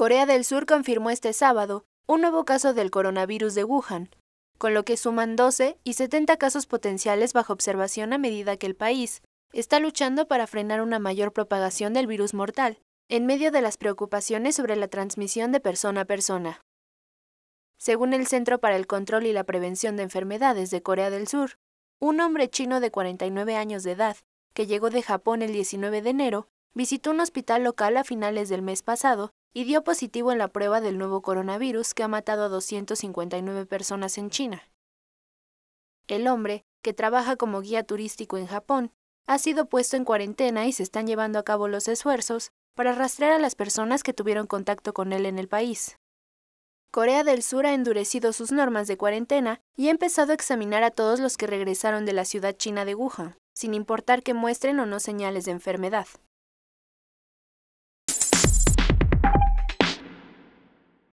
Corea del Sur confirmó este sábado un nuevo caso del coronavirus de Wuhan, con lo que suman 12 y 70 casos potenciales bajo observación a medida que el país está luchando para frenar una mayor propagación del virus mortal, en medio de las preocupaciones sobre la transmisión de persona a persona. Según el Centro para el Control y la Prevención de Enfermedades de Corea del Sur, un hombre chino de 49 años de edad, que llegó de Japón el 19 de enero, visitó un hospital local a finales del mes pasado y dio positivo en la prueba del nuevo coronavirus que ha matado a 259 personas en China. El hombre, que trabaja como guía turístico en Japón, ha sido puesto en cuarentena y se están llevando a cabo los esfuerzos para rastrear a las personas que tuvieron contacto con él en el país. Corea del Sur ha endurecido sus normas de cuarentena y ha empezado a examinar a todos los que regresaron de la ciudad china de Wuhan, sin importar que muestren o no señales de enfermedad.